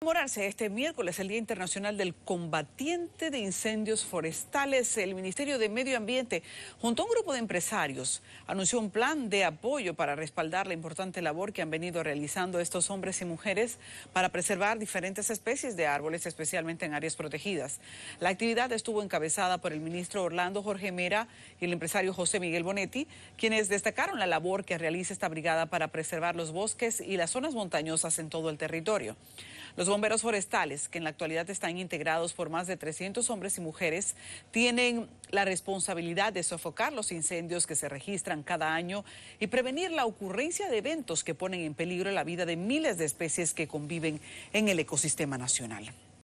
Conmemorarse este miércoles el Día Internacional del Combatiente de Incendios Forestales, el Ministerio de Medio Ambiente, junto a un grupo de empresarios, anunció un plan de apoyo para respaldar la importante labor que han venido realizando estos hombres y mujeres para preservar diferentes especies de árboles, especialmente en áreas protegidas. La actividad estuvo encabezada por el ministro Orlando Jorge Mera y el empresario José Miguel Bonetti, quienes destacaron la labor que realiza esta brigada para preservar los bosques y las zonas montañosas en todo el territorio. Los bomberos forestales, que en la actualidad están integrados por más de 300 hombres y mujeres, tienen la responsabilidad de sofocar los incendios que se registran cada año y prevenir la ocurrencia de eventos que ponen en peligro la vida de miles de especies que conviven en el ecosistema nacional.